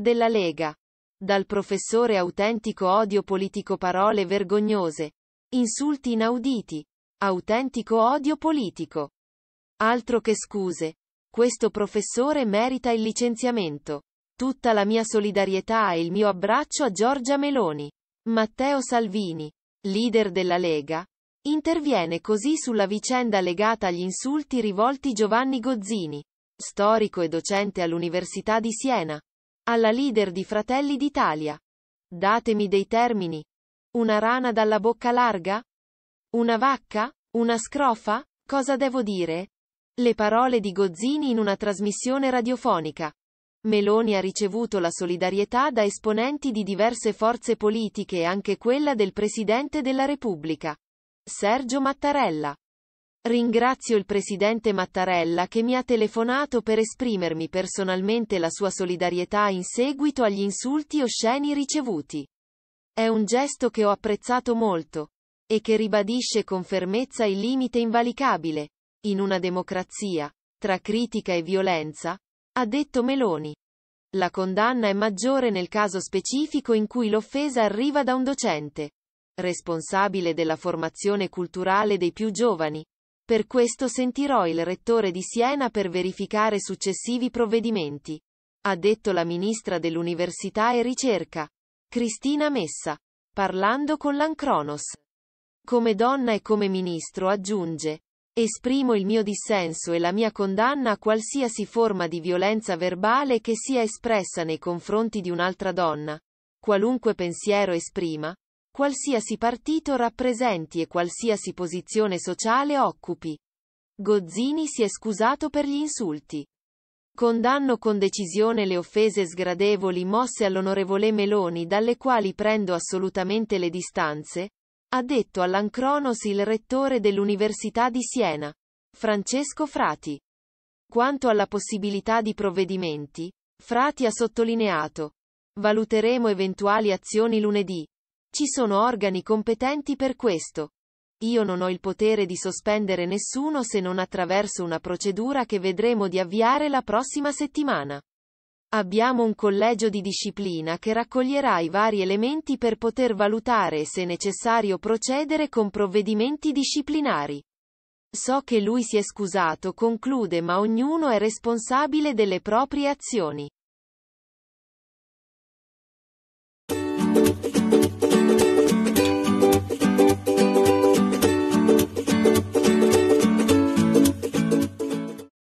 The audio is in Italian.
della Lega. Dal professore autentico odio politico parole vergognose. Insulti inauditi. Autentico odio politico. Altro che scuse. Questo professore merita il licenziamento. Tutta la mia solidarietà e il mio abbraccio a Giorgia Meloni. Matteo Salvini, leader della Lega, interviene così sulla vicenda legata agli insulti rivolti Giovanni Gozzini, storico e docente all'Università di Siena, alla leader di Fratelli d'Italia. Datemi dei termini. Una rana dalla bocca larga? Una vacca? Una scrofa? Cosa devo dire? Le parole di Gozzini in una trasmissione radiofonica. Meloni ha ricevuto la solidarietà da esponenti di diverse forze politiche e anche quella del Presidente della Repubblica. Sergio Mattarella. Ringrazio il presidente Mattarella che mi ha telefonato per esprimermi personalmente la sua solidarietà in seguito agli insulti osceni ricevuti. È un gesto che ho apprezzato molto e che ribadisce con fermezza il limite invalicabile, in una democrazia, tra critica e violenza, ha detto Meloni. La condanna è maggiore nel caso specifico in cui l'offesa arriva da un docente, responsabile della formazione culturale dei più giovani, per questo sentirò il rettore di Siena per verificare successivi provvedimenti. Ha detto la ministra dell'Università e Ricerca, Cristina Messa, parlando con l'Ancronos. Come donna e come ministro aggiunge, esprimo il mio dissenso e la mia condanna a qualsiasi forma di violenza verbale che sia espressa nei confronti di un'altra donna, qualunque pensiero esprima, Qualsiasi partito rappresenti e qualsiasi posizione sociale occupi. Gozzini si è scusato per gli insulti. Condanno con decisione le offese sgradevoli mosse all'onorevole Meloni dalle quali prendo assolutamente le distanze, ha detto all'Ancronos il rettore dell'Università di Siena, Francesco Frati. Quanto alla possibilità di provvedimenti, Frati ha sottolineato. Valuteremo eventuali azioni lunedì, ci sono organi competenti per questo. Io non ho il potere di sospendere nessuno se non attraverso una procedura che vedremo di avviare la prossima settimana. Abbiamo un collegio di disciplina che raccoglierà i vari elementi per poter valutare se necessario procedere con provvedimenti disciplinari. So che lui si è scusato, conclude, ma ognuno è responsabile delle proprie azioni.